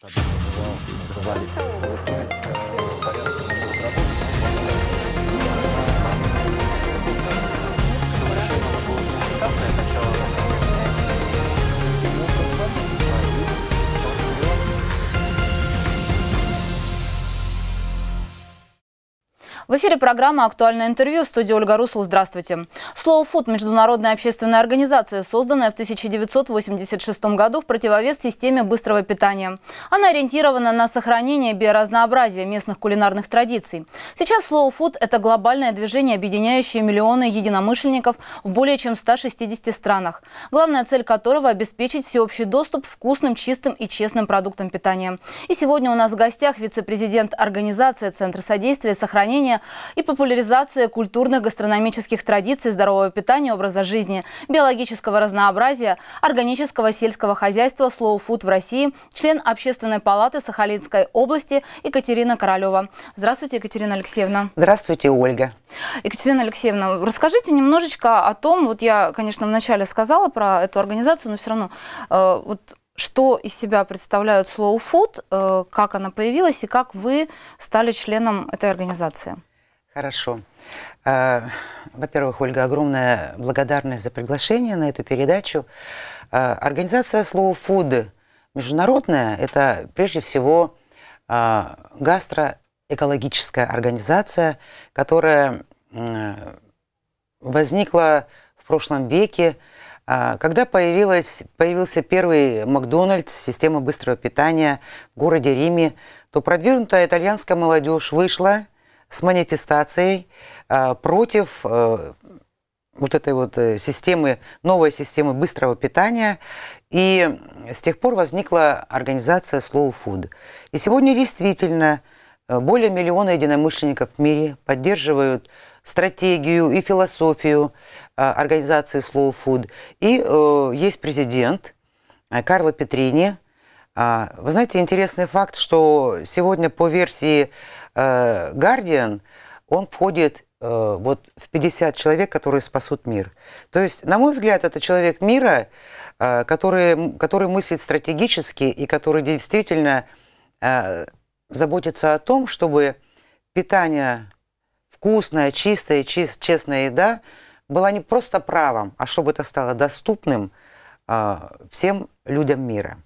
Давай. В эфире программа «Актуальное интервью» в студии Ольга Русул. Здравствуйте. Slow Food – международная общественная организация, созданная в 1986 году в противовес системе быстрого питания. Она ориентирована на сохранение биоразнообразия местных кулинарных традиций. Сейчас Slow Food – это глобальное движение, объединяющее миллионы единомышленников в более чем 160 странах, главная цель которого – обеспечить всеобщий доступ к вкусным, чистым и честным продуктам питания. И сегодня у нас в гостях вице-президент организации Центра содействия сохранения и популяризация культурных гастрономических традиций здорового питания, образа жизни, биологического разнообразия, органического сельского хозяйства «Слоу Фуд» в России, член Общественной палаты Сахалинской области Екатерина Королева. Здравствуйте, Екатерина Алексеевна. Здравствуйте, Ольга. Екатерина Алексеевна, расскажите немножечко о том, вот я, конечно, вначале сказала про эту организацию, но все равно, э, вот что из себя представляют Slow Food, э, как она появилась и как вы стали членом этой организации? Хорошо. А, во-первых, Ольга, огромная благодарность за приглашение на эту передачу. А, организация Slow Food международная – это прежде всего а, гастроэкологическая организация, которая возникла в прошлом веке, когда появился первый Макдональдс, система быстрого питания в городе Риме, то продвинутая итальянская молодежь вышла – с манифестацией э, против э, вот этой вот э, системы, новой системы быстрого питания. И с тех пор возникла организация Slow Food. И сегодня действительно более миллиона единомышленников в мире поддерживают стратегию и философию организации Slow Food. И э, есть президент Карло Петрини. А, вы знаете, интересный факт, что сегодня по версии Э, Гардиан, он входит э, вот в 50 человек, которые спасут мир. То есть, на мой взгляд, это человек мира, э, который, который мыслит стратегически и который действительно заботится о том, чтобы питание вкусная, чистая, чист, честная еда была не просто правом, а чтобы это стало доступным всем людям мира.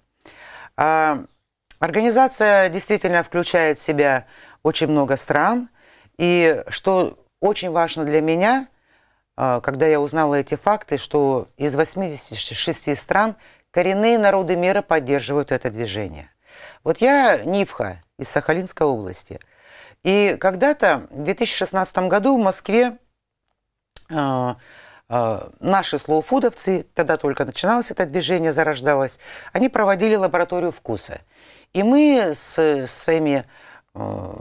Организация действительно включает в себя очень много стран. И что очень важно для меня, а, когда я узнала эти факты, что из 86 стран коренные народы мира поддерживают это движение. Вот я Нивха из Сахалинской области. И когда-то в 2016 году в Москве а, а, наши слоуфудовцы, тогда только начиналось это движение, зарождалось, они проводили лабораторию вкуса. И мы с, своими Э,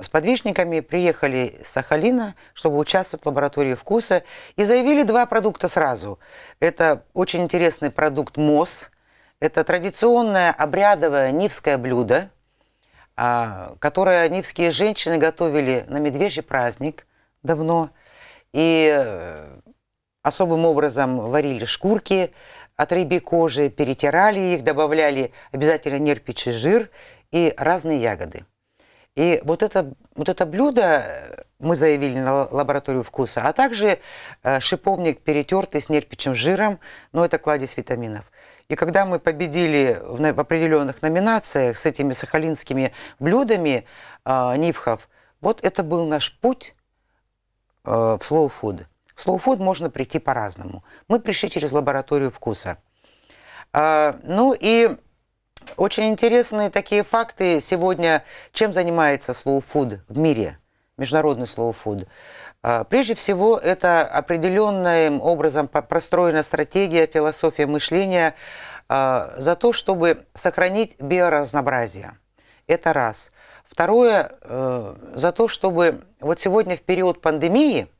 с подвижниками приехали с Сахалина, чтобы участвовать в лаборатории вкуса, и заявили два продукта сразу. Это очень интересный продукт МОЗ, это традиционное обрядовое нивское блюдо, а, которое нивские женщины готовили на медвежий праздник давно, и э, особым образом варили шкурки от рыбьей кожи, перетирали их, добавляли обязательно нерпичий жир и разные ягоды. И вот это, вот это блюдо э, мы заявили на лабораторию вкуса, а также э, шиповник, перетертый с нерпичем жиром, но это кладезь витаминов. И когда мы победили в, определенных номинациях с этими сахалинскими блюдами э, нивхов, вот это был наш путь э, в слоуфуд. Food. В Slow можно прийти по-разному. Мы пришли через лабораторию вкуса. Э, ну и очень интересные такие факты сегодня. Чем занимается слоуфуд в мире, международный слоуфуд? А, прежде всего, это определенным образом простроена стратегия, философия мышления а, за то, чтобы сохранить биоразнообразие. Это раз. Второе, э, за то, чтобы вот сегодня в период пандемии –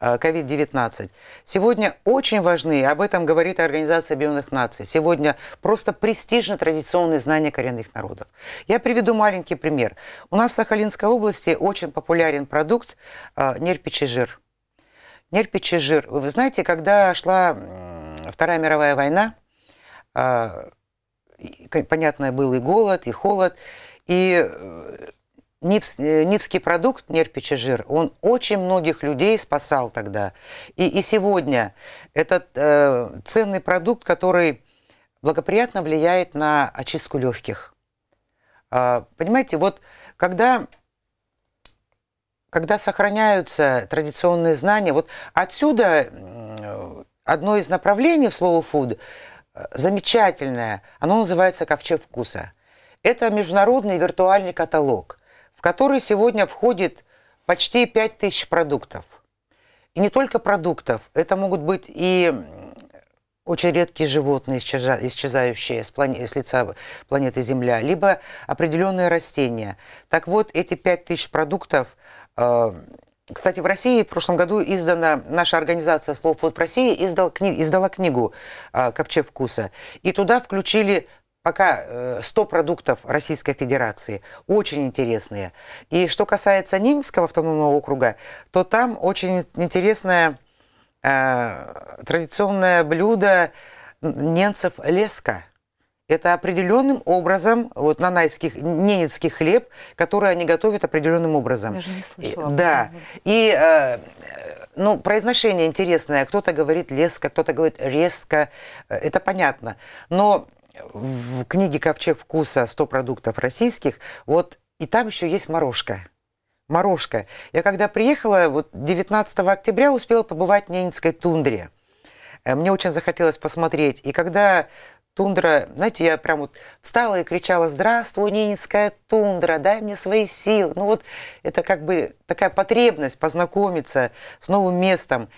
COVID-19. Э, сегодня очень важны, об этом говорит Организация Объединенных Наций, сегодня просто престижно традиционные знания коренных народов. Я приведу маленький пример. У нас в Сахалинской области очень популярен продукт э, нерпичий жир. Нерпичий жир. Вы знаете, когда шла Вторая мировая война, э, понятно, был и голод, и холод, и Э, нивский продукт, нерпичий жир, он очень многих людей спасал тогда. И, и сегодня этот э, ценный продукт, который благоприятно влияет на очистку легких. Э, понимаете, вот когда, когда сохраняются традиционные знания, вот отсюда э, одно из направлений в слово «фуд» э, замечательное, оно называется «Ковчег вкуса». Это международный виртуальный каталог в который сегодня входит почти 5000 продуктов. И не только продуктов, это могут быть и очень редкие животные, исчезающие с, плане, с лица планеты Земля, либо определенные растения. Так вот, эти 5000 продуктов... Э, кстати, в России в прошлом году издана, наша организация «Словфуд в России» издал, издала книгу э, «Ковчег вкуса». И туда включили пока 100 э, продуктов Российской Федерации, очень интересные. И что касается Ненецкого автономного округа, то там очень интересное э, традиционное блюдо ненцев леска. Это определенным образом, вот нанайских, ненецкий хлеб, который они готовят определенным образом. Даже не слышала. И, да. И э, ну, произношение интересное. Кто-то говорит леска, кто-то говорит резко. Э, это понятно. Но в книге «Ковчег вкуса. 100 продуктов российских» вот и там еще есть морожка. Морожка. Я когда приехала, вот 19 октября успела побывать в Ненецкой тундре. Э, мне очень захотелось посмотреть. И когда тундра, знаете, я прям вот встала и кричала «Здравствуй, Ненецкая тундра, дай мне свои силы». Ну вот это как бы такая потребность познакомиться с новым местом.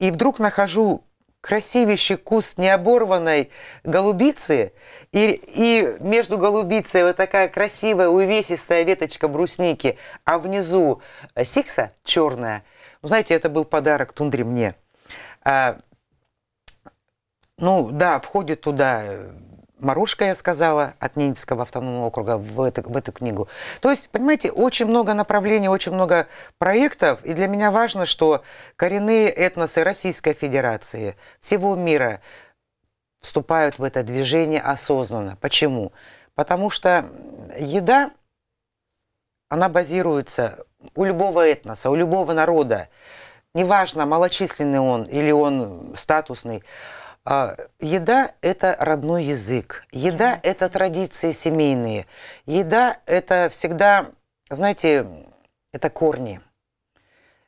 И вдруг нахожу красивейший куст необорванной голубицы, и, и между голубицей вот такая красивая увесистая веточка брусники, а внизу э, сикса черная. Ну, знаете, это был подарок тундре мне. А, ну да, входит туда э, Марушка, я сказала, от Ненецкого автономного округа в эту, в эту книгу. То есть, понимаете, очень много направлений, очень много проектов. И для меня важно, что коренные этносы Российской Федерации, всего мира вступают в это движение осознанно. Почему? Потому что еда, она базируется у любого этноса, у любого народа. Неважно, малочисленный он или он статусный – а, еда – это родной язык, еда – это традиции семейные, еда – это всегда, знаете, это корни,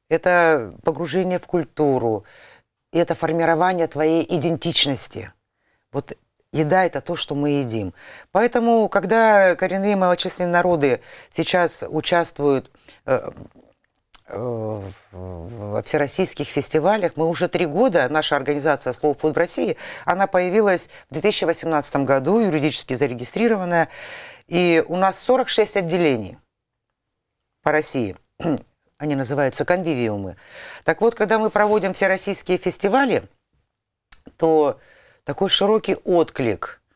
это погружение в культуру, и это формирование твоей идентичности. Вот еда – это то, что мы едим. Поэтому, когда коренные малочисленные народы сейчас участвуют э, в всероссийских фестивалях. Мы уже три года, наша организация «Слово Фуд в России», она появилась в 2018 году, юридически зарегистрированная. И у нас 46 отделений по России. Они называются конвивиумы. Так вот, когда мы проводим всероссийские фестивали, то такой широкий отклик –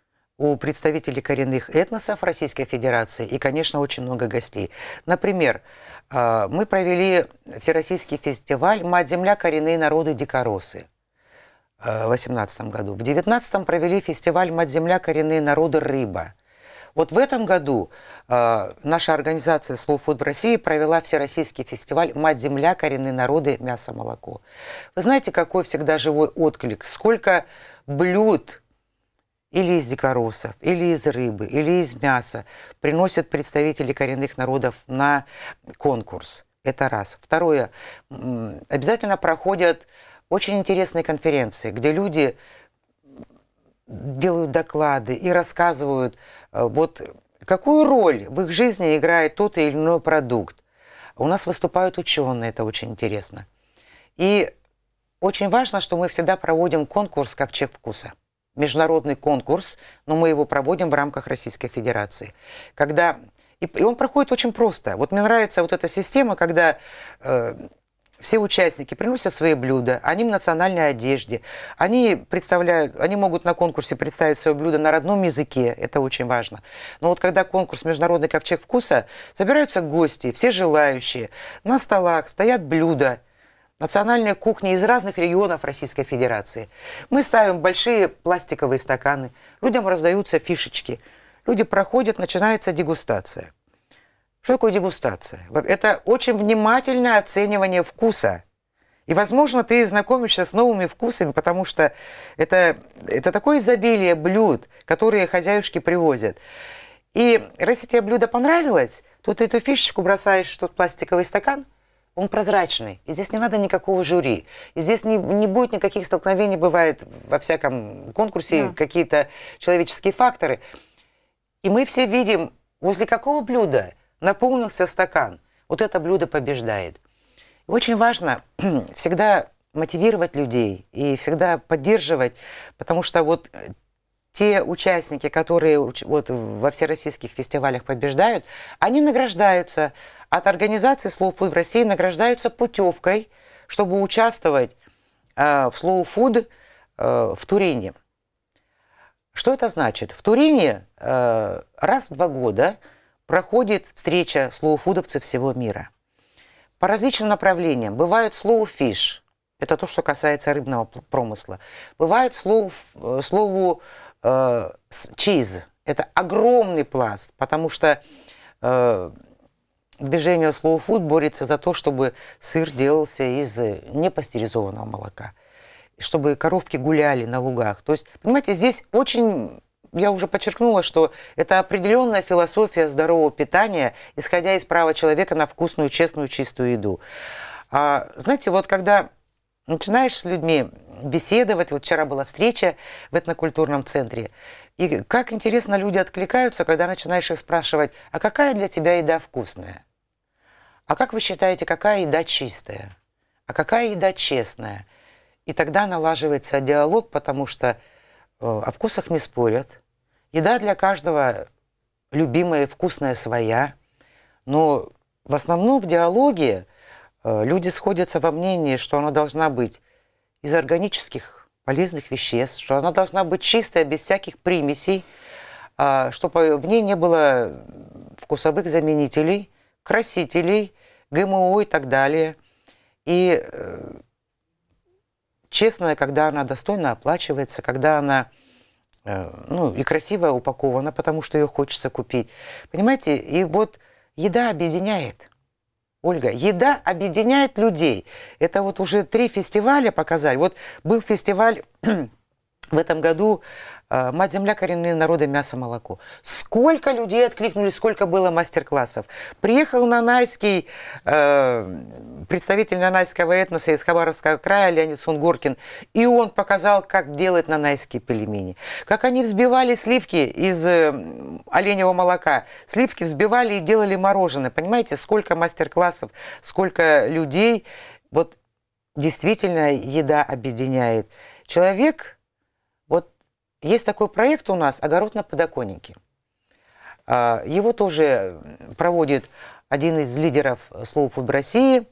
у представителей коренных этносов Российской Федерации и, конечно, очень много гостей. Например, а, мы провели всероссийский фестиваль «Мать-Земля. Коренные народы. Дикоросы» а, в 2018 году. В 2019 провели фестиваль «Мать-Земля. Коренные народы. Рыба». Вот в этом году а, наша организация Slow Food в России провела всероссийский фестиваль «Мать-Земля. Коренные народы. Мясо-молоко». Вы знаете, какой всегда живой отклик, сколько блюд – или из дикоросов, или из рыбы, или из мяса приносят представители коренных народов на конкурс. Это раз. Второе. Обязательно проходят очень интересные конференции, где люди делают доклады и рассказывают, э, вот какую роль в их жизни играет тот или иной продукт. У нас выступают ученые, это очень интересно. И очень важно, что мы всегда проводим конкурс «Ковчег вкуса» международный конкурс, но мы его проводим в рамках Российской Федерации. Когда... И он проходит очень просто. Вот мне нравится вот эта система, когда э, все участники приносят свои блюда, они в национальной одежде, они представляют, они могут на конкурсе представить свое блюдо на родном языке, это очень важно. Но вот когда конкурс «Международный ковчег вкуса», собираются гости, все желающие, на столах стоят блюда – национальная кухня из разных регионов Российской Федерации. Мы ставим большие пластиковые стаканы, людям раздаются фишечки. Люди проходят, начинается дегустация. Что такое дегустация? Это очень внимательное оценивание вкуса. И, возможно, ты знакомишься с новыми вкусами, потому что это, это такое изобилие блюд, которые хозяюшки привозят. И если тебе блюдо понравилось, то ты эту фишечку бросаешь в тот пластиковый стакан – он прозрачный. И здесь не надо никакого жюри. И здесь не, не будет никаких столкновений, бывает во всяком конкурсе да. какие-то человеческие факторы. И мы все видим, возле какого блюда наполнился стакан. Вот это блюдо побеждает. И очень важно всегда мотивировать людей и всегда поддерживать, потому что вот э, те участники, которые вот во всероссийских фестивалях побеждают, они награждаются, от организации Slow Food в России награждаются путевкой, чтобы участвовать э, в Slow Food э, в Турине. Что это значит? В Турине э, раз в два года проходит встреча слоуфудовцев всего мира. По различным направлениям. Бывают слоуфиш, это то, что касается рыбного промысла. Бывают слоу, слову э, чиз, э, это огромный пласт, потому что э, Движение Slow Food борется за то, чтобы сыр делался из непастеризованного молока, чтобы коровки гуляли на лугах. То есть, понимаете, здесь очень я уже подчеркнула, что это определенная философия здорового питания, исходя из права человека на вкусную, честную, чистую еду. А, знаете, вот когда начинаешь с людьми беседовать, вот вчера была встреча в этнокультурном центре, и как интересно люди откликаются, когда начинаешь их спрашивать, а какая для тебя еда вкусная? а как вы считаете, какая еда чистая, а какая еда честная? И тогда налаживается диалог, потому что э, о вкусах не спорят. Еда для каждого любимая, вкусная своя. Но в основном в диалоге э, люди сходятся во мнении, что она должна быть из органических полезных веществ, что она должна быть чистая, без всяких примесей, а, чтобы в ней не было вкусовых заменителей, красителей – ГМО и так далее. И э, честная, когда она достойно оплачивается, когда она э, ну, и красиво упакована, потому что ее хочется купить. Понимаете, и вот еда объединяет. Ольга, еда объединяет людей. Это вот уже три фестиваля показали. Вот был фестиваль в этом году Э, мать земля, коренные народы, мясо, молоко. Сколько людей откликнулись, сколько было мастер-классов. Приехал нанайский, э, представитель нанайского этноса из Хабаровского края Леонид Сунгоркин, и он показал, как делать нанайские пельмени. Как они взбивали сливки из э, оленевого молока. Сливки взбивали и делали мороженое. Понимаете, сколько мастер-классов, сколько людей. Вот действительно еда объединяет. Человек есть такой проект у нас «Огород на подоконнике». А, его тоже проводит один из лидеров слов «Слоуфуд России»,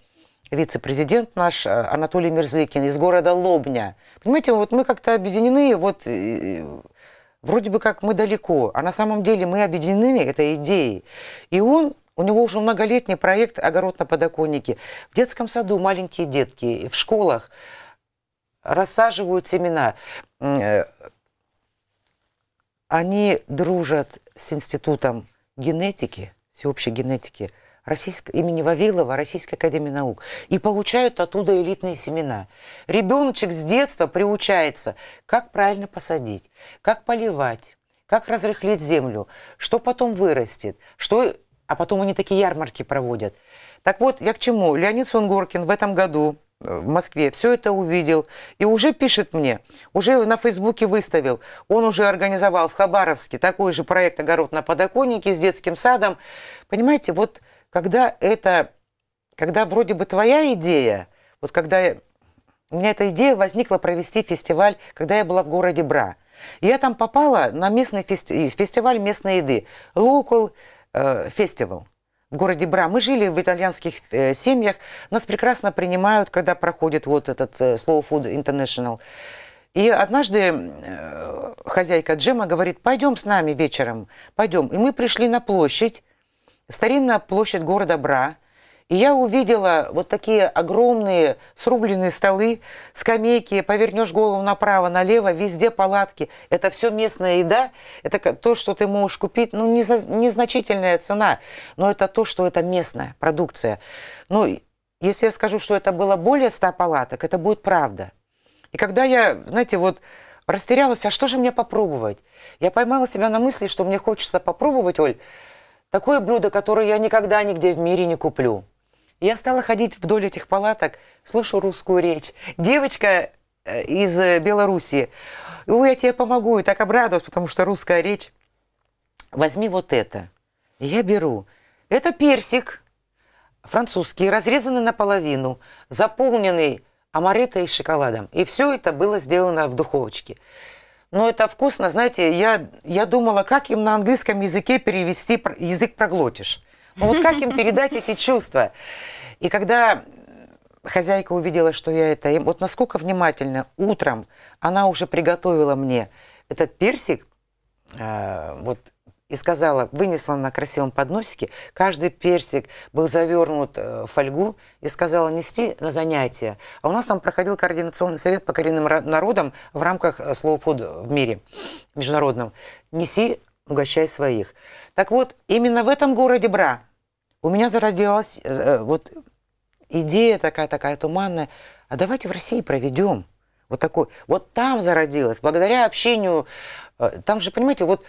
вице-президент наш а, Анатолий Мерзликин из города Лобня. Понимаете, вот мы как-то объединены, вот э, вроде бы как мы далеко, а на самом деле мы объединены этой идеей. И он, у него уже многолетний проект «Огород на подоконнике». В детском саду маленькие детки, в школах рассаживают семена. Э, они дружат с Институтом генетики, всеобщей генетики Российской, имени Вавилова Российской Академии Наук и получают оттуда элитные семена. Ребеночек с детства приучается, как правильно посадить, как поливать, как разрыхлить землю, что потом вырастет, что... А потом они такие ярмарки проводят. Так вот, я к чему? Леонид Сунгоркин в этом году в Москве, все это увидел и уже пишет мне, уже на Фейсбуке выставил. Он уже организовал в Хабаровске такой же проект «Огород на подоконнике» с детским садом. Понимаете, вот когда это, когда вроде бы твоя идея, вот когда у меня эта идея возникла провести фестиваль, когда я была в городе Бра. я там попала на местный фести фестиваль местной еды, Local э, в городе Бра. Мы жили в итальянских э, семьях. Нас прекрасно принимают, когда проходит вот этот э, Slow Food International. И однажды э, хозяйка Джема говорит, пойдем с нами вечером, пойдем. И мы пришли на площадь, старинная площадь города Бра – и я увидела вот такие огромные срубленные столы, скамейки, повернешь голову направо, налево, везде палатки. Это все местная еда, это то, что ты можешь купить, ну, незначительная цена, но это то, что это местная продукция. Ну, если я скажу, что это было более 100 палаток, это будет правда. И когда я, знаете, вот растерялась, а что же мне попробовать? Я поймала себя на мысли, что мне хочется попробовать, Оль, такое блюдо, которое я никогда нигде в мире не куплю. Я стала ходить вдоль этих палаток, слушаю русскую речь. Девочка э, из э, Белоруссии. Ой, я тебе помогу. И так обрадовалась, потому что русская речь. Возьми вот это. я беру. Это персик французский, разрезанный наполовину, заполненный амарито и шоколадом. И все это было сделано в духовочке. Но это вкусно, знаете, я, я думала, как им на английском языке перевести язык проглотишь. Но вот как им передать эти чувства? И когда хозяйка увидела, что я это... И вот насколько внимательно утром она уже приготовила мне этот персик, а, вот и сказала, вынесла на красивом подносике, каждый персик был завернут э, в фольгу, и сказала нести на занятия. А у нас там проходил координационный совет по коренным народам в рамках э, слоуфуд в мире международном. Неси, угощай своих. Так вот, именно в этом городе Бра у меня зародилась э, э, вот идея такая такая туманная. А давайте в России проведем вот такой. Вот там зародилась благодаря общению. Э, там же, понимаете, вот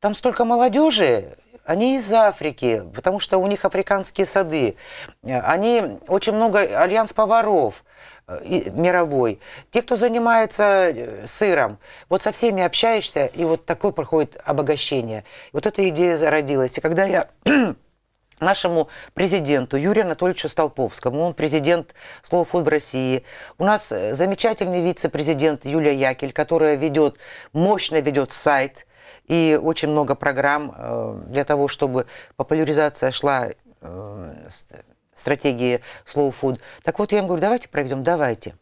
там столько молодежи, они из Африки, потому что у них африканские сады. Они очень много альянс поваров мировой. Те, кто занимается сыром, вот со всеми общаешься, и вот такое проходит обогащение. Вот эта идея зародилась. И когда я нашему президенту Юрию Анатольевичу Столповскому. Он президент Slow Food в России. У нас э, замечательный вице-президент Юлия Якель, которая ведет, мощно ведет сайт и очень много программ э, для того, чтобы популяризация шла э, стратегии Slow Food. Так вот, я им говорю, давайте проведем, давайте.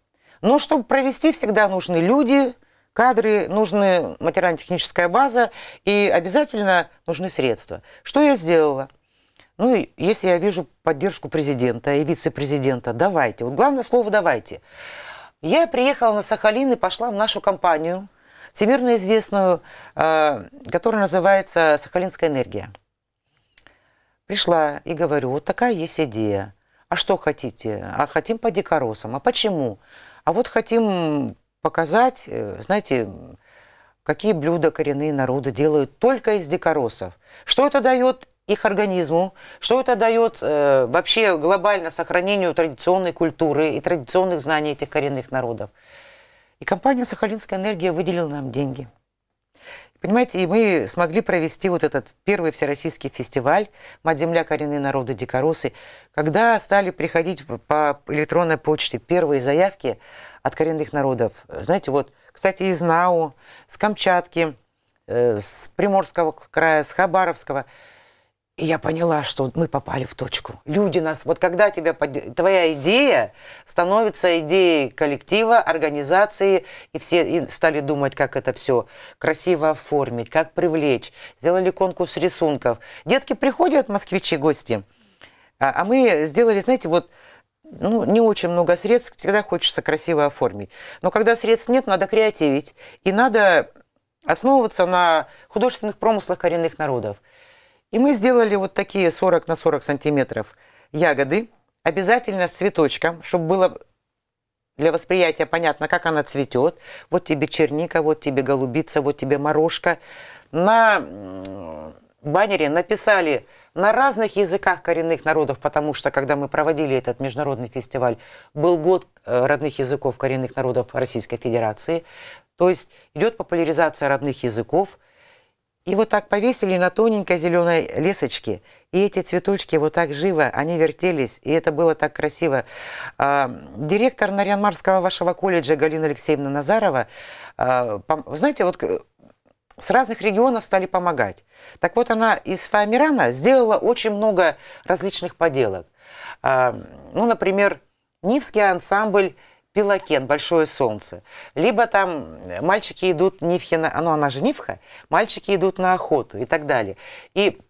Но ну, чтобы провести, всегда нужны люди, кадры, нужны материально-техническая база и обязательно нужны средства. Что я сделала? Ну, и если я вижу поддержку президента и вице-президента, давайте. Вот главное слово «давайте». Я приехала на Сахалин и пошла в нашу компанию, всемирно известную, э, которая называется «Сахалинская энергия». Пришла и говорю, вот такая есть идея. А что хотите? А хотим по дикоросам. А почему? А вот хотим показать, э, знаете, какие блюда коренные народы делают только из дикоросов. Что это дает их организму, что это дает э, вообще глобально сохранению традиционной культуры и традиционных знаний этих коренных народов. И компания «Сахалинская энергия» выделила нам деньги. Понимаете, и мы смогли провести вот этот первый всероссийский фестиваль «Мать-Земля. Коренные народы. Дикоросы», когда стали приходить по электронной почте первые заявки от коренных народов. Знаете, вот, кстати, из НАУ, с Камчатки, э, с Приморского края, с Хабаровского – и я поняла, что мы попали в точку. Люди нас... Вот когда тебя... Твоя идея становится идеей коллектива, организации, и все стали думать, как это все красиво оформить, как привлечь. Сделали конкурс рисунков. Детки приходят, москвичи, гости. А, а мы сделали, знаете, вот ну, не очень много средств, всегда хочется красиво оформить. Но когда средств нет, надо креативить. И надо основываться на художественных промыслах коренных народов – и мы сделали вот такие 40 на 40 сантиметров ягоды, обязательно с цветочком, чтобы было для восприятия понятно, как она цветет. Вот тебе черника, вот тебе голубица, вот тебе морожка. На баннере написали на разных языках коренных народов, потому что, когда мы проводили этот международный фестиваль, был год э, родных языков коренных народов Российской Федерации. То есть идет популяризация родных языков – и вот так повесили на тоненькой зеленой лесочке, и эти цветочки вот так живо, они вертелись, и это было так красиво. А, директор Нарьянмарского вашего колледжа Галина Алексеевна Назарова, а, знаете, вот э, с разных регионов стали помогать. Так вот, она из Фоамирана сделала очень много различных поделок. А, ну, например, Нивский ансамбль пилокен, большое солнце. Либо там мальчики идут нивхина, а, ну она же нивха, мальчики идут на охоту и так далее. И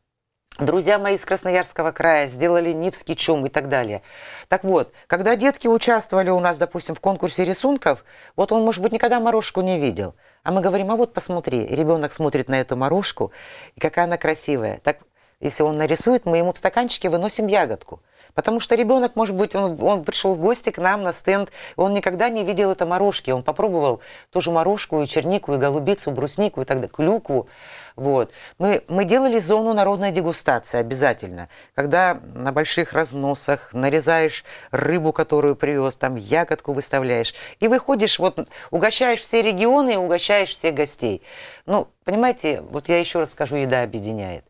Друзья мои из Красноярского края сделали Нивский чум и так далее. Так вот, когда детки участвовали у нас, допустим, в конкурсе рисунков, вот он, может быть, никогда морожку не видел. А мы говорим, а вот посмотри, ребенок смотрит на эту морожку, и какая она красивая. Так, если он нарисует, мы ему в стаканчике выносим ягодку. Потому что ребенок, может быть, он, он пришел в гости к нам на стенд, он никогда не видел это морожки. Он попробовал тоже морожку, и чернику, и голубицу, бруснику, и тогда клюкву. Вот. Мы, мы делали зону народной дегустации обязательно. Когда на больших разносах нарезаешь рыбу, которую привез, там ягодку выставляешь, и выходишь, вот угощаешь все регионы и угощаешь всех гостей. Ну, понимаете, вот я еще раз скажу, еда объединяет.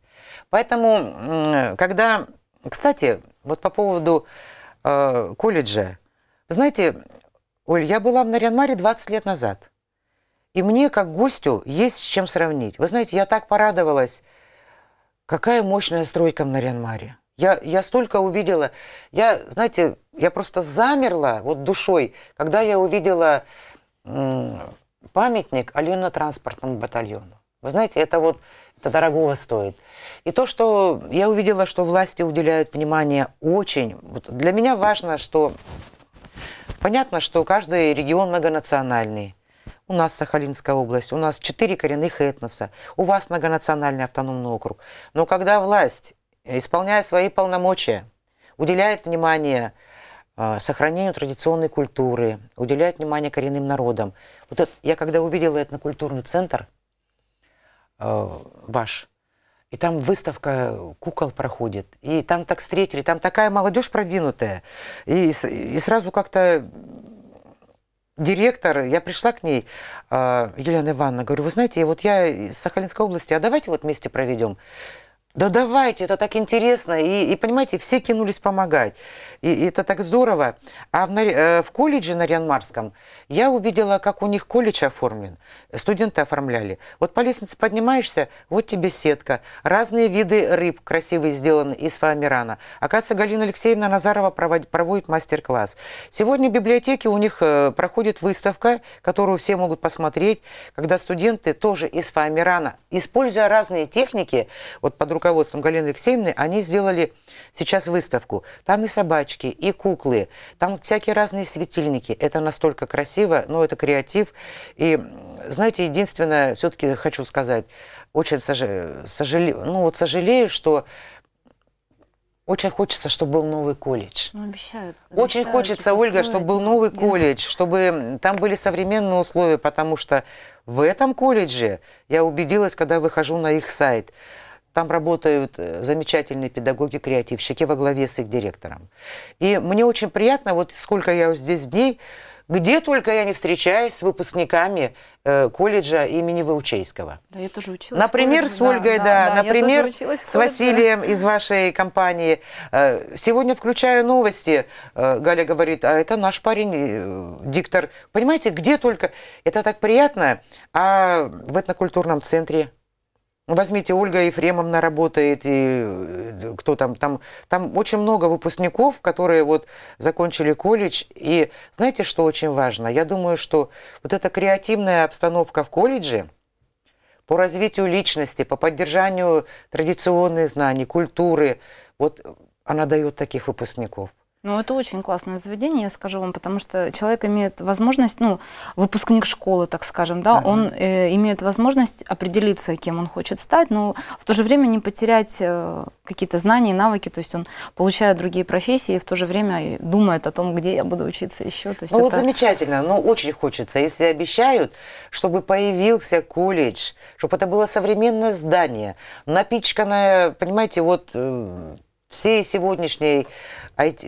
Поэтому, когда... Кстати, вот по поводу э, колледжа. Вы знаете, Оль, я была в Нарьянмаре 20 лет назад. И мне, как гостю, есть с чем сравнить. Вы знаете, я так порадовалась, какая мощная стройка в Нарьянмаре. Я, я столько увидела. Я, знаете, я просто замерла вот душой, когда я увидела памятник Алено-транспортному батальону. Вы знаете, это вот это дорогого стоит. И то, что я увидела, что власти уделяют внимание очень. Для меня важно, что понятно, что каждый регион многонациональный. У нас Сахалинская область, у нас четыре коренных этноса, у вас многонациональный автономный округ. Но когда власть, исполняя свои полномочия, уделяет внимание а, сохранению традиционной культуры, уделяет внимание коренным народам. Вот это, я когда увидела этнокультурный центр – Э, ваш. И там выставка кукол проходит. И там так встретили, там такая молодежь продвинутая. И, и сразу как-то директор, я пришла к ней, э, Елена Ивановна, говорю, вы знаете, вот я из Сахалинской области, а давайте вот вместе проведем да давайте, это так интересно. И, и понимаете, все кинулись помогать. И, и это так здорово. А в, э, в колледже на Рианмарском я увидела, как у них колледж оформлен. Студенты оформляли. Вот по лестнице поднимаешься, вот тебе сетка. Разные виды рыб красивые сделаны из фоамирана. Оказывается, Галина Алексеевна Назарова проводит, проводит мастер-класс. Сегодня в библиотеке у них э, проходит выставка, которую все могут посмотреть, когда студенты тоже из фоамирана, используя разные техники, вот под рукой руководством Галины Алексеевны, они сделали сейчас выставку. Там и собачки, и куклы, там всякие разные светильники. Это настолько красиво, но ну, это креатив. И, знаете, единственное, все-таки хочу сказать, очень сожалею, сожале... ну, вот сожалею, что очень хочется, чтобы был новый колледж. Ну, обещают. Очень хочется, Ольга, стоит. чтобы был новый колледж, чтобы там были современные условия, потому что в этом колледже я убедилась, когда выхожу на их сайт. Там работают э, замечательные педагоги-креативщики во главе с их директором. И мне очень приятно, вот сколько я здесь дней, где только я не встречаюсь с выпускниками э, колледжа имени Волчейского. Да, я тоже училась. Например, колледж, с Ольгой, да, да, да например, с Василием из вашей компании. Э, сегодня включаю новости, э, Галя говорит, а это наш парень, диктор. Понимаете, где только... Это так приятно. А в этнокультурном центре Возьмите, Ольга Ефремовна работает, и э, кто там, там, там очень много выпускников, которые вот закончили колледж. И знаете, что очень важно? Я думаю, что вот эта креативная обстановка в колледже по развитию личности, по поддержанию традиционных знаний, культуры, вот она дает таких выпускников. Ну, это очень классное заведение, я скажу вам, потому что человек имеет возможность, ну, выпускник школы, так скажем, да, ага. он э, имеет возможность определиться, кем он хочет стать, но в то же время не потерять э, какие-то знания навыки, то есть он получает другие профессии и в то же время думает о том, где я буду учиться еще. То есть ну, это... вот замечательно, но очень хочется, если обещают, чтобы появился колледж, чтобы это было современное здание, напичканное, понимаете, вот э, всей сегодняшней,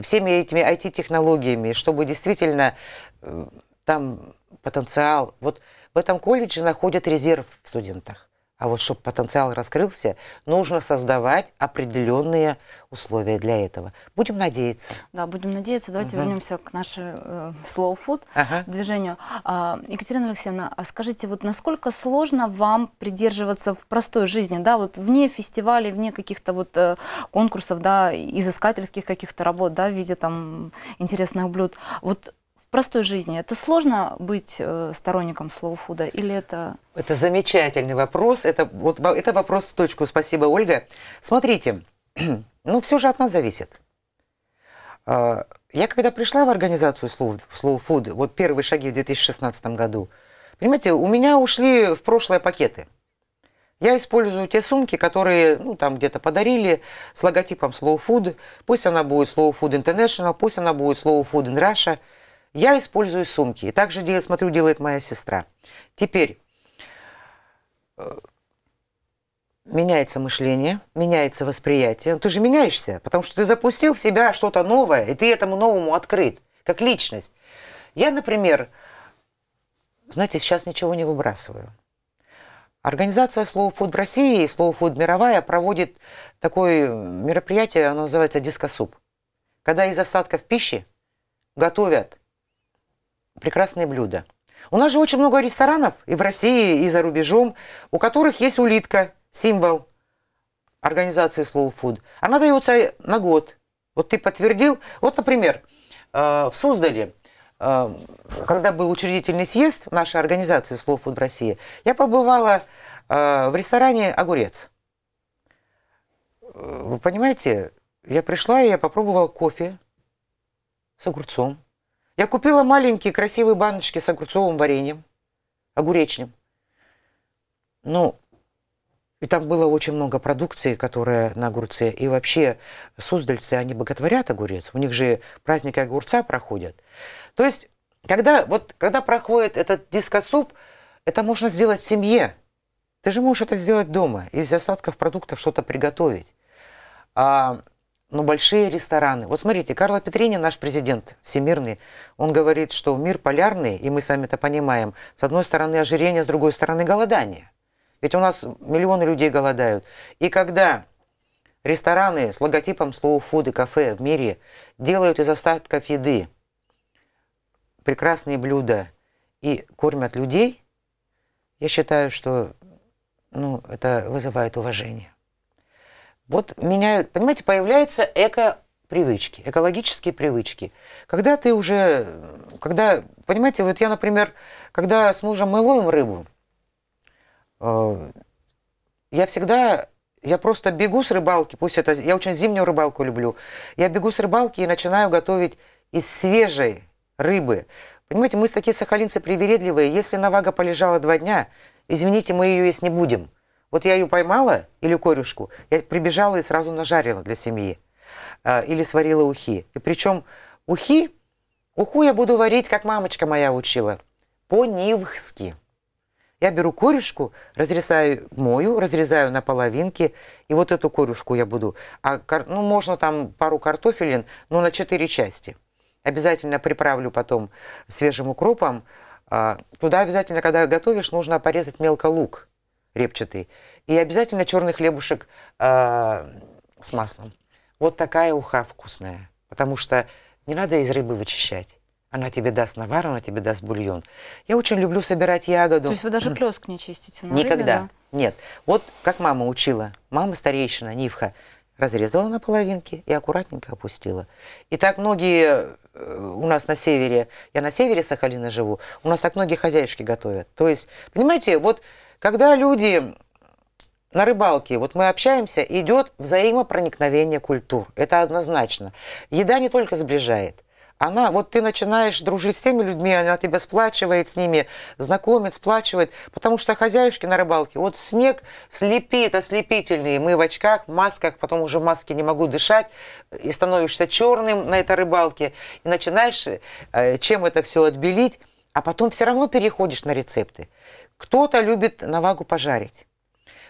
всеми этими IT-технологиями, чтобы действительно э, там потенциал. Вот в этом колледже находят резерв в студентах. А вот чтобы потенциал раскрылся, нужно создавать определенные условия для этого. Будем надеяться. Да, будем надеяться. Давайте угу. вернемся к нашему э, slow food ага. движению. А, Екатерина Алексеевна, а скажите, вот насколько сложно вам придерживаться в простой жизни, да, вот вне фестивалей, вне каких-то вот э, конкурсов, да, изыскательских каких-то работ, да, в виде там интересных блюд. Вот в простой жизни это сложно быть э, сторонником слоуфуда или это... Это замечательный вопрос. Это, вот, это вопрос в точку. Спасибо, Ольга. Смотрите, ну все же от нас зависит. А, я когда пришла в организацию слоуфуд, вот первые шаги в 2016 году, понимаете, у меня ушли в прошлое пакеты. Я использую те сумки, которые ну, там где-то подарили с логотипом Slow Food. Пусть она будет Slow Food International, пусть она будет Slow Food in Russia – я использую сумки. И также, я смотрю, делает моя сестра. Теперь э, меняется мышление, меняется восприятие. Ну, ты же меняешься, потому что ты запустил в себя что-то новое, и ты этому новому открыт, как личность. Я, например, знаете, сейчас ничего не выбрасываю. Организация Slow Фуд в России и Слово Фуд мировая проводит такое мероприятие, оно называется дискосуп. Когда из остатков пищи готовят прекрасные блюда. У нас же очень много ресторанов и в России, и за рубежом, у которых есть улитка, символ организации Slow Food. Она дается на год. Вот ты подтвердил. Вот, например, э, в Суздале, э, когда был учредительный съезд нашей организации Slow Food в России, я побывала э, в ресторане «Огурец». Вы понимаете, я пришла и я попробовала кофе с огурцом. Я купила маленькие красивые баночки с огурцовым вареньем, огуречным. Ну, и там было очень много продукции, которая на огурце. И вообще суздальцы, они боготворят огурец. У них же праздник огурца проходят. То есть, когда, вот, когда проходит этот дискосуп, это можно сделать в семье. Ты же можешь это сделать дома. Из остатков продуктов что-то приготовить. А но большие рестораны. Вот смотрите, Карло Петрини, наш президент всемирный, он говорит, что мир полярный, и мы с вами это понимаем, с одной стороны ожирение, с другой стороны голодание. Ведь у нас миллионы людей голодают. И когда рестораны с логотипом слова «фуд» и «кафе» в мире делают из остатков еды прекрасные блюда и кормят людей, я считаю, что ну, это вызывает уважение. Вот меняют, понимаете, появляются эко-привычки, экологические привычки. Когда ты уже, когда, понимаете, вот я, например, когда с мужем мы ловим рыбу, э, я всегда, я просто бегу с рыбалки, пусть это, я очень зимнюю рыбалку люблю, я бегу с рыбалки и начинаю готовить из свежей рыбы. Понимаете, мы такие сахалинцы привередливые, если навага полежала два дня, извините, мы ее есть не будем – вот я ее поймала, или корюшку, я прибежала и сразу нажарила для семьи. А, или сварила ухи. И причем ухи, уху я буду варить, как мамочка моя учила, по-нивхски. Я беру корюшку, разрезаю, мою, разрезаю на половинки, и вот эту корюшку я буду. А, ну, можно там пару картофелин, но ну, на четыре части. Обязательно приправлю потом свежим укропом. А, туда обязательно, когда готовишь, нужно порезать мелко лук – репчатый. И обязательно черный хлебушек э, с маслом. Вот такая уха вкусная. Потому что не надо из рыбы вычищать. Она тебе даст навар, она тебе даст бульон. Я очень люблю собирать ягоду. То есть вы даже плеск не чистите на Никогда. Рыбе, да? Нет. Вот как мама учила. Мама старейшина, Нивха, разрезала на половинки и аккуратненько опустила. И так многие э, у нас на севере, я на севере Сахалина живу, у нас так многие хозяюшки готовят. То есть, понимаете, вот когда люди на рыбалке, вот мы общаемся, идет взаимопроникновение культур. Это однозначно. Еда не только сближает. Она, вот ты начинаешь дружить с теми людьми, она тебя сплачивает с ними, знакомит, сплачивает, потому что хозяюшки на рыбалке, вот снег слепит, ослепительный, мы в очках, в масках, потом уже в маске не могу дышать, и становишься черным на этой рыбалке, и начинаешь э, чем это все отбелить, а потом все равно переходишь на рецепты. Кто-то любит навагу пожарить.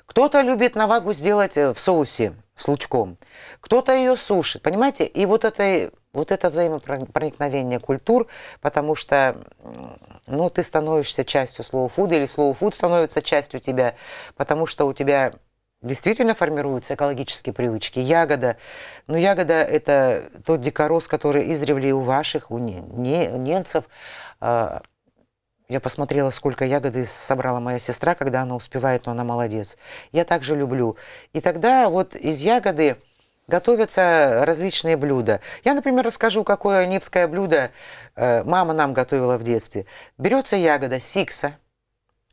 Кто-то любит навагу сделать э, в соусе с лучком. Кто-то ее сушит. Понимаете? И вот это, вот это взаимопроникновение культур, потому что ну, ты становишься частью слоу-фуда, или слоу-фуд становится частью тебя, потому что у тебя действительно формируются экологические привычки. Ягода. Ну, ягода – это тот дикорос, который издревле у ваших, у немцев, я посмотрела, сколько ягоды собрала моя сестра, когда она успевает, но она молодец. Я также люблю. И тогда вот из ягоды готовятся различные блюда. Я, например, расскажу, какое невское блюдо э, мама нам готовила в детстве. Берется ягода сикса.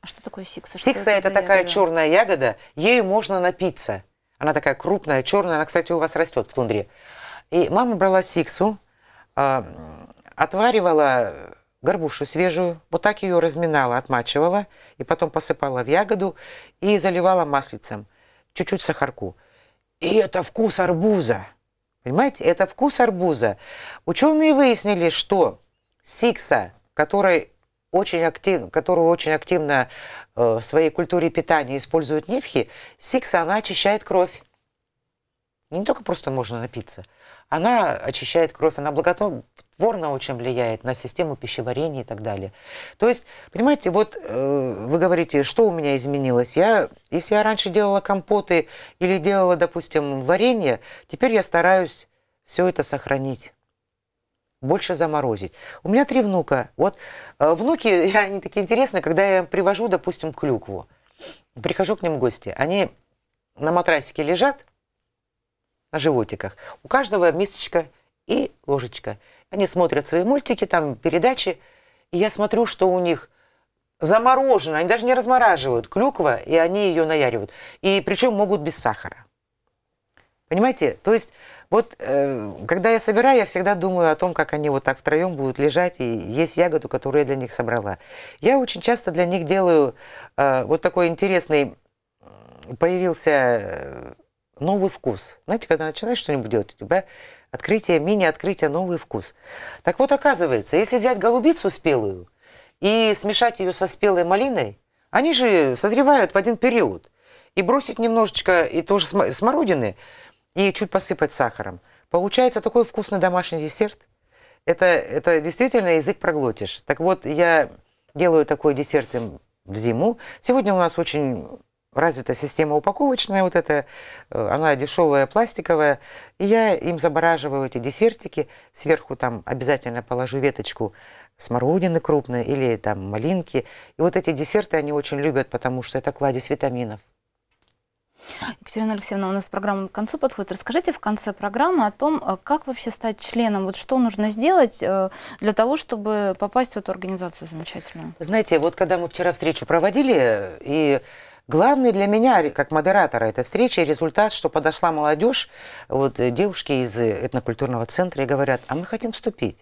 Что такое сикса? Сикса что это, это такая ягода? черная ягода, ею можно напиться. Она такая крупная, черная, она, кстати, у вас растет в тундре. И мама брала сиксу, а, отваривала горбушу свежую, вот так ее разминала, отмачивала, и потом посыпала в ягоду и заливала маслицем, чуть-чуть сахарку. И это вкус арбуза. Понимаете, это вкус арбуза. Ученые выяснили, что сикса, который очень актив, которую очень активно э, в своей культуре питания используют нивхи, сикса, она очищает кровь. не только просто можно напиться. Она очищает кровь, она благотворна творно очень влияет на систему пищеварения и так далее. То есть, понимаете, вот э, вы говорите, что у меня изменилось. Я, если я раньше делала компоты или делала, допустим, варенье, теперь я стараюсь все это сохранить больше заморозить. У меня три внука. Вот э, внуки, они такие интересные, когда я привожу, допустим, клюкву. Прихожу к ним в гости. Они на матрасике лежат, на животиках. У каждого мисочка и ложечка. Они смотрят свои мультики, там передачи, и я смотрю, что у них заморожено, они даже не размораживают клюква, и они ее наяривают. И причем могут без сахара. Понимаете? То есть вот э, когда я собираю, я всегда думаю о том, как они вот так втроем будут лежать и есть ягоду, которую я для них собрала. Я очень часто для них делаю э, вот такой интересный, появился э, новый вкус. Знаете, когда начинаешь что-нибудь делать, у тебя Открытие, мини-открытие, новый вкус. Так вот, оказывается, если взять голубицу спелую и смешать ее со спелой малиной, они же созревают в один период. И бросить немножечко и тоже смородины, и чуть посыпать сахаром. Получается такой вкусный домашний десерт. Это, это действительно язык проглотишь. Так вот, я делаю такой десерт в зиму. Сегодня у нас очень развита система упаковочная вот эта, э, она дешевая, пластиковая. И я им забораживаю эти десертики. Сверху там обязательно положу веточку смородины крупной или там малинки. И вот эти десерты они очень любят, потому что это кладезь витаминов. Екатерина Алексеевна, у нас программа к концу подходит. Расскажите в конце программы о том, э, как вообще стать членом, вот что нужно сделать э, для того, чтобы попасть в эту организацию замечательную. Знаете, вот когда мы вчера встречу проводили, и Главный для меня, как модератора этой встречи, результат, что подошла молодежь, вот э, девушки из э, этнокультурного центра и говорят, а мы хотим вступить.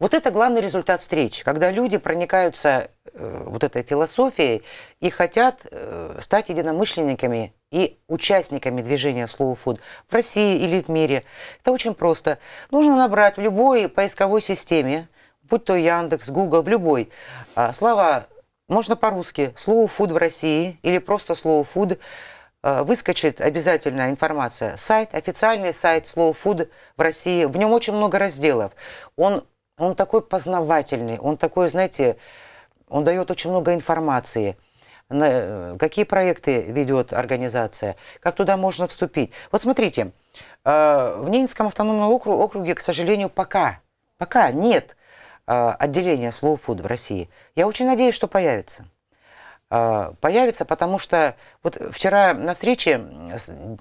Вот это главный результат встречи, когда люди проникаются э, вот этой философией и хотят э, стать единомышленниками и участниками движения Slow Food в России или в мире. Это очень просто. Нужно набрать в любой поисковой системе, будь то Яндекс, Google, в любой, э, слова можно по-русски. Слово «фуд» в России или просто слово «фуд» э, выскочит обязательная информация. Сайт, официальный сайт «Слово фуд» в России. В нем очень много разделов. Он, он такой познавательный, он такой, знаете, он дает очень много информации. Э, какие проекты ведет организация, как туда можно вступить. Вот смотрите, э, в Ненецком автономном округе, к сожалению, пока, пока нет – Э, отделение Slow Food в России. Я очень надеюсь, что появится. Э, появится, потому что вот вчера на встрече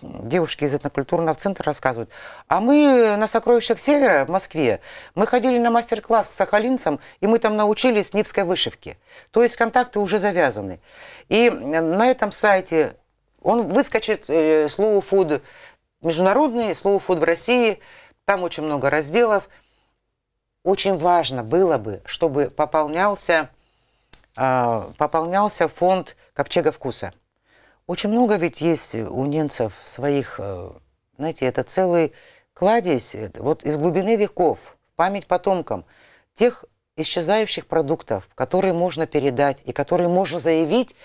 девушки из этнокультурного центра рассказывают, а мы на сокровищах Севера в Москве, мы ходили на мастер-класс с сахалинцем, и мы там научились нивской вышивке. То есть контакты уже завязаны. И на этом сайте он выскочит э, Slow Food, международный Slow Food в России, там очень много разделов – очень важно было бы, чтобы пополнялся, а, пополнялся фонд ковчега вкуса. Очень много ведь есть у немцев своих, э, знаете, это целый кладезь, э, вот из глубины веков, в память потомкам, тех исчезающих продуктов, которые можно передать и которые можно заявить,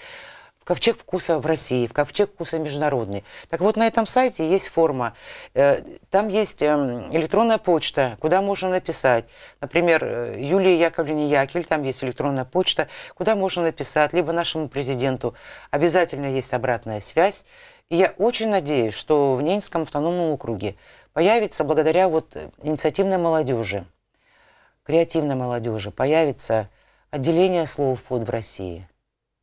ковчег вкуса в России, в ковчег вкуса международный. Так вот, на этом сайте есть форма. Э, там есть эм, электронная почта, куда можно написать. Например, э, Юлия Яковлевне Якель, там есть электронная почта, куда можно написать, либо нашему президенту. Обязательно есть обратная связь. И я очень надеюсь, что в Ненецком автономном округе появится, благодаря вот э, инициативной молодежи, креативной молодежи, появится отделение слов «Фуд» в России –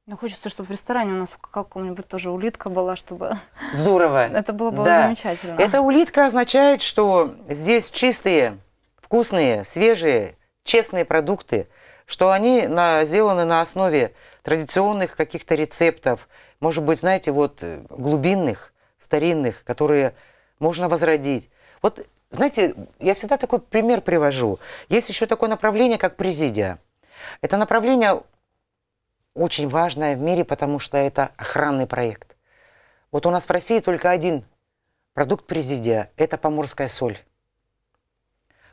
ну, хочется, чтобы в ресторане у нас в каком-нибудь тоже улитка была, чтобы... Здорово. Это было бы да. замечательно. Эта улитка означает, что здесь чистые, вкусные, свежие, честные продукты, что они на, сделаны на основе традиционных каких-то рецептов, может быть, знаете, вот э, глубинных, старинных, которые можно возродить. Вот, знаете, я всегда такой пример привожу. Есть еще такое направление, как президия. Это направление очень важная в мире, потому что это охранный проект. Вот у нас в России только один продукт президия – это поморская соль.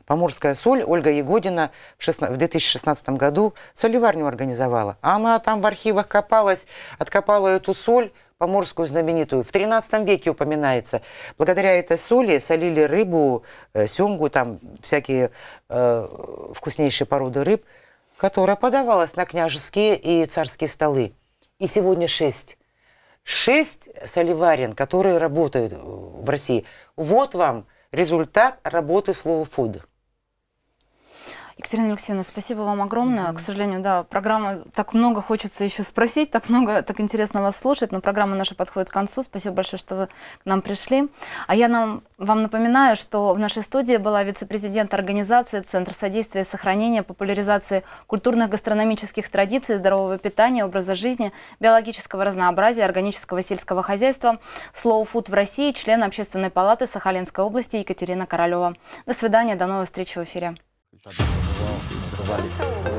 Поморская соль Ольга Ягодина в, 16, в 2016 году солеварню организовала. Она там в архивах копалась, откопала эту соль, поморскую знаменитую. В 13 веке упоминается. Благодаря этой соли солили рыбу, э, семгу, там всякие э, вкуснейшие породы рыб – которая подавалась на княжеские и царские столы. И сегодня шесть. Шесть соливарен, которые работают в России. Вот вам результат работы слова «фуд». Екатерина Алексеевна, спасибо вам огромное. Mm -hmm. К сожалению, да, программа так много хочется еще спросить, так много, так интересно вас слушать, но программа наша подходит к концу. Спасибо большое, что вы к нам пришли. А я нам, вам напоминаю, что в нашей студии была вице-президент организации Центр содействия и сохранения популяризации культурных гастрономических традиций, здорового питания, образа жизни, биологического разнообразия, органического сельского хозяйства, Slow Food в России, член Общественной палаты Сахалинской области Екатерина Королева. До свидания, до новых встреч в эфире. Trabalho. Trabalho.